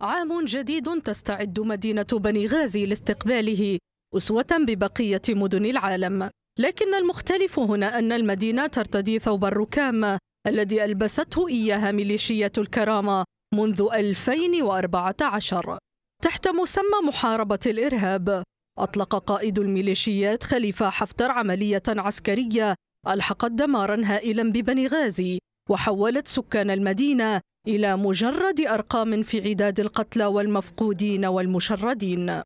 عام جديد تستعد مدينة بني غازي لاستقباله أسوة ببقية مدن العالم لكن المختلف هنا أن المدينة ترتدي ثوب الركام الذي ألبسته إياها ميليشية الكرامة منذ 2014 تحت مسمى محاربة الإرهاب أطلق قائد الميليشيات خليفة حفتر عملية عسكرية ألحقت دمارا هائلا ببني غازي وحولت سكان المدينة إلى مجرد أرقام في عداد القتلى والمفقودين والمشردين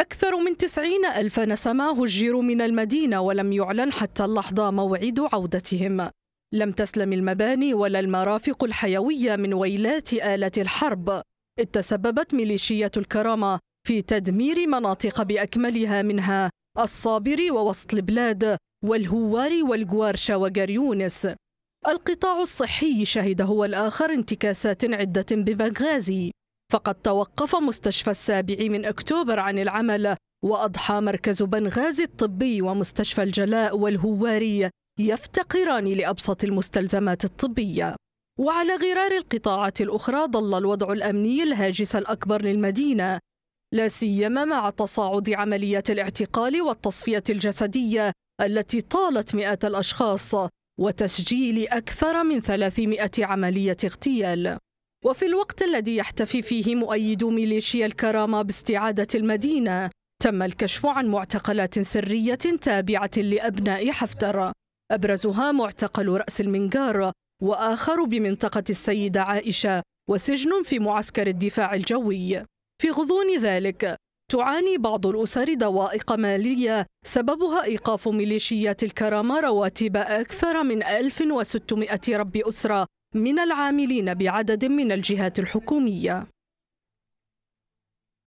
أكثر من تسعين ألف نسمة هجروا من المدينة ولم يعلن حتى اللحظة موعد عودتهم لم تسلم المباني ولا المرافق الحيوية من ويلات آلة الحرب إذ تسببت ميليشية الكرامة في تدمير مناطق بأكملها منها الصابر ووسط البلاد والهوار والجوارشا وجريونس القطاع الصحي شهد هو الآخر انتكاسات عدة ببنغازي فقد توقف مستشفى السابع من أكتوبر عن العمل وأضحى مركز بنغازي الطبي ومستشفى الجلاء والهواري يفتقران لأبسط المستلزمات الطبية وعلى غرار القطاعات الأخرى ظل الوضع الأمني الهاجس الأكبر للمدينة لا سيما مع تصاعد عمليات الاعتقال والتصفية الجسدية التي طالت مئات الأشخاص وتسجيل أكثر من 300 عملية اغتيال وفي الوقت الذي يحتفي فيه مؤيدو ميليشيا الكرامة باستعادة المدينة تم الكشف عن معتقلات سرية تابعة لأبناء حفتر أبرزها معتقل رأس المنقار وآخر بمنطقة السيدة عائشة وسجن في معسكر الدفاع الجوي في غضون ذلك تعاني بعض الأسر دوائق مالية سببها إيقاف ميليشيات الكرامة رواتب أكثر من 1600 رب أسرة من العاملين بعدد من الجهات الحكومية